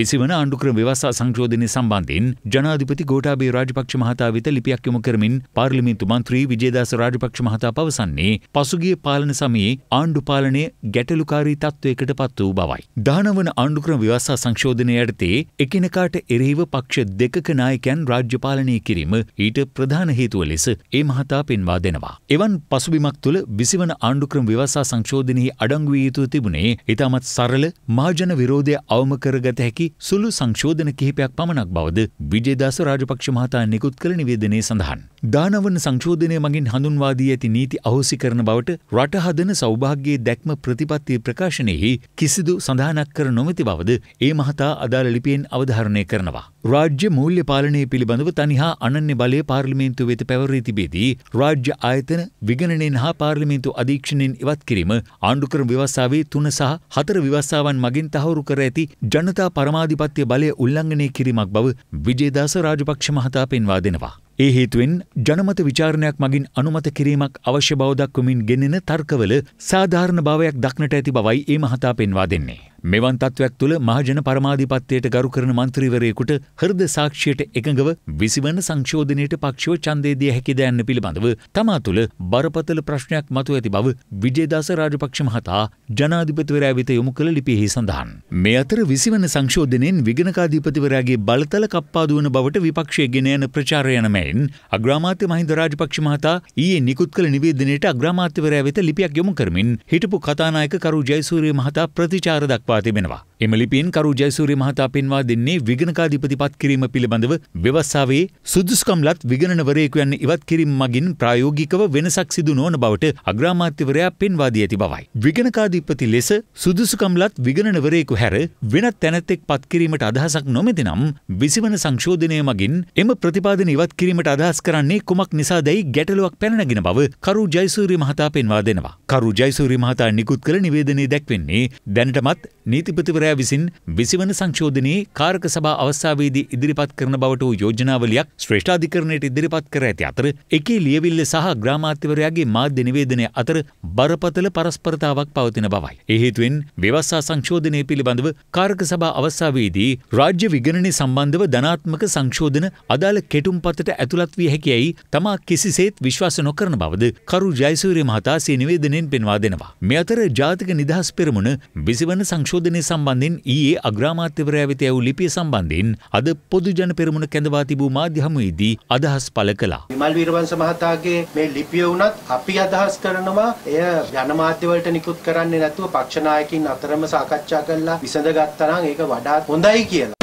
විසිවන ආණ්ඩුක්‍රම ව්‍යවස්ථා සංශෝධනය සම්බන්ධයෙන් ජනාධිපති ගෝඨාභය රාජපක්ෂ මහතා වෙත ලිපියක් යොමු කරමින් පාර්ලිමේන්තු මන්ත්‍රී විජේදාස රාජපක්ෂ මහතා පවසන්නේ පසුගිය පාලන සමයේ ආණ්ඩු පාලනය ගැටලුකාරී තත්ත්වයකට පත් වූ බවයි. දානවන ආණ්ඩුක්‍රම ව්‍යවස්ථා සංශෝධනය යටතේ එකිනෙකාට එරෙහිව පක්ෂ දෙකක නායකයන් රාජ්‍ය පාලනය කිරීම ඊට ප්‍රධාන හේතුව ලෙස ඒ මහතා පෙන්වා දෙනවා. එවන් පසුබිමක් තුළ විසිවන ආණ්ඩුක්‍රම ව්‍යවස්ථා සංශෝධනයේ අඩංගු වී යුතුව තිබුණේ ඉතාමත් සරල මාජන විරෝධය අවම කරගත හැකි හැකි සුළු සංශෝධන කිහිපයක් පමණක් බවද විජේදාස රාජපක්ෂ මහතා නිකුත් කළ නිවේදනයේ සඳහන්. දානවන සංශෝධනය මගින් හඳුන්වා දී ඇති නීති අහෝසි කරන බවට රට හදන සෞභාග්‍යයේ දැක්ම ප්‍රතිපත්ති ප්‍රකාශනයෙහි කිසිදු සඳහනක් කර නොමැති බවද ඒ මහතා අදාළ ලිපියෙන් අවධාරණය කරනවා. රාජ්‍ය මූල්‍ය පාලනය පිළිබඳව තනිහා අනන්‍ය බලය පාර්ලිමේන්තු වෙත පැවරී තිබේදී රාජ්‍ය ආයතන විගණනෙන් හා පාර්ලිමේන්තු අධීක්ෂණයෙන් ඉවත් කිරීම ආණ්ඩුක්‍රම ව්‍යවස්ථාවේ තුන සහ හතර ව්‍යවස්ථාවන් මගින් තහවුරු කර ඇති ජනතා පරමාධිපත්‍ය බලය උල්ලංඝනය කිරීමක් බව විජේදාස රාජපක්ෂ මහතා පෙන්වා දෙනවා. ඒ හේතුවෙන් ජනමත විචාරණයක් මගින් අනුමත කිරීමක් අවශ්‍ය බව දක්වමින් ගෙනෙන තර්කවල සාධාරණ භාවයක් දක්නට ඇති බවයි ඒ මහතා පෙන්වා දෙන්නේ. මෙවන් තත්ත්වයක් තුළ මහජන පරමාධිපත්වයට ගරු කරන මන්ත්‍රීවරයෙකුට හෘද සාක්ෂියට එකඟව විසිවන සංශෝධනයට පක්ෂව ඡන්දේදී හැකි දෑන්න පිළිබඳව තමා තුළ බරපතල ප්‍රශ්නයක් මතු ඇති බව විජේදාස රාජපක්ෂ මහතා ජනාධිපතිවරයා වෙත යොමු කළ ලිපියෙහි සඳහන්. මේ අතර විසිවන සංශෝධනයෙන් විගණකාධිපතිවරයාගේ බලතල කප්පාදු වන බවට විපක්ෂය ගෙන යන ප්‍රචාරය යන මෙයින් අග්‍රාමාත්‍ය මහින්ද රාජපක්ෂ මහතා ඊයේ නිකුත් කළ නිවේදනයේට අග්‍රාමාත්‍යවරයා වෙත ලිපියක් යොමු කරමින් හිටපු කතානායක කරු ජයසූරිය මහතා ප්‍රතිචාර දක්වා දක්වා තිබෙනවා. එම ලිපියෙන් කරු ජයසූරිය මහතා පෙන්වා දෙන්නේ විගණකාධිපති පත් කිරීම පිළිබඳව ව්‍යවස්ථාවේ සුදුසුකම්ලත් විගණනවරයෙකු යන්න ඉවත් කිරීම මගින් ප්‍රායෝගිකව වෙනසක් සිදු නොවන බවට අග්‍රාමාත්‍යවරයා පෙන්වා දී ඇති බවයි. විගණකාධිපති ලෙස සුදුසුකම්ලත් විගණනවරයෙකු හැර වෙනත් තැනැත්තෙක් පත් කිරීමට අදහසක් නොමැතිනම් විසිවන සංශෝධනය මගින් එම ප්‍රතිපාදන ඉවත් කිරීමට අදහස් කරන්නේ කුමක් නිසාදැයි ගැටලුවක් පැනනගෙන බව කරු ජයසූරිය මහතා පෙන්වා දෙනවා. කරු ජයසූරිය මහතා නිකුත් කළ නිවේදනයේ දැක්වෙන්නේ දැනටමත් නීතිපතිවරයා විසින් විසිවන සංශෝධනයේ කාරක සභා අවස්ථාවේදී ඉදිරිපත් කරන බවට වූ යෝජනාවලියක් ශ්‍රේෂ්ඨාධිකරණයට ඉදිරිපත් කර ඇති අතර එකේ ලියවිල්ල සහ ග්‍රාමාත්‍යවරයාගේ මාධ්‍ය නිවේදනය අතර බරපතල පරස්පරතාවක් පවතින බවයි. ඒ හේතුවෙන් ව්‍යවස්ථා සංශෝධනය පිළිබඳව කාරක සභා අවස්ථාවේදී රාජ්‍ය විගණනය සම්බන්ධව ධනාත්මක සංශෝධන අදාළ කෙටුම්පතට ඇතුළත් විය හැකියයි තමා කිසිසේත් විශ්වාස නොකරන බවද කරු ජයසූරිය මහතා සේ නිවේදනයෙන් පෙන්වා දෙනවා. මේ අතර ජාතික නිදහස් පෙරමුණ විසිවන සංශෝධන සංශෝධනය සම්බන්ධෙන් ඊයේ අග්‍රාමාත්‍යවරයා වෙත ඇවූ ලිපිය සම්බන්ධයෙන් අද පොදුජන පෙරමුණ කැඳවා තිබූ මාධ්‍යහමුවේදී අදහස් පළ කළා. විමල් වීරවංශ මහතාගේ මේ ලිපිය වුණත් අපි අදහස් කරනවා එය ජනමාධ්‍යවලට නිකුත් කරන්නේ නැතුව පක්ෂ නායකින් අතරම සාකච්ඡා කරලා විසඳගත්තා නම් ඒක වඩා හොඳයි කියලා.